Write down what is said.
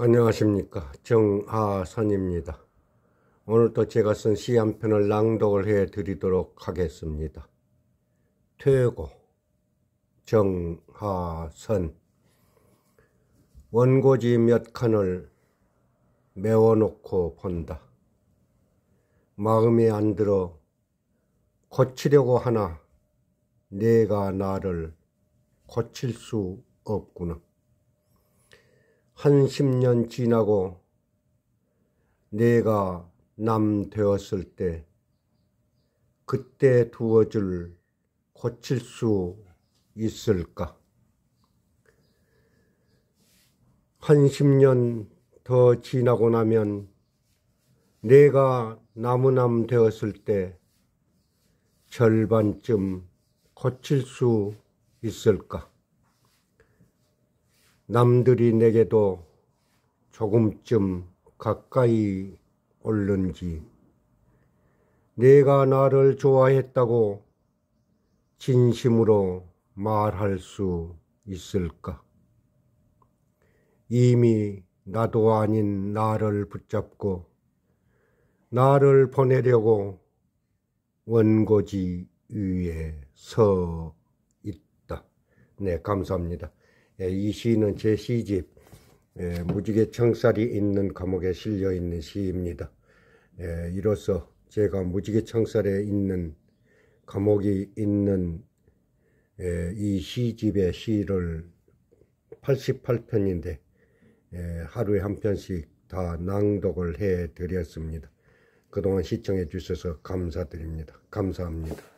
안녕하십니까 정하선입니다 오늘도 제가 쓴 시 한 편을 낭독을 해 드리도록 하겠습니다 퇴고 정하선 원고지 몇 칸을 메워놓고 본다 마음에 안 들어 고치려고 하나 내가 나를 고칠 수 없구나 한십년 지나고 내가 남 되었을 때 그때 두어줄 고칠 수 있을까? 한 십 년 더 지나고 나면 내가 나무남 되었을 때 절반쯤 고칠 수 있을까? 남들이 내게도 조금쯤 가까이 올는지 내가 나를 좋아했다고 진심으로 말할 수 있을까? 이미 나도 아닌 나를 붙잡고 나를 보내려고 원고지 위에 서 있다. 네, 감사합니다. 예, 이 시는 제 시집 예, 무지개 청살이 있는 감옥에 실려 있는 시입니다. 예, 이로써 제가 무지개 청살에 있는 감옥이 있는 이 시집의 시를 88편인데 하루에 한 편씩 다 낭독을 해 드렸습니다. 그동안 시청해 주셔서 감사드립니다. 감사합니다.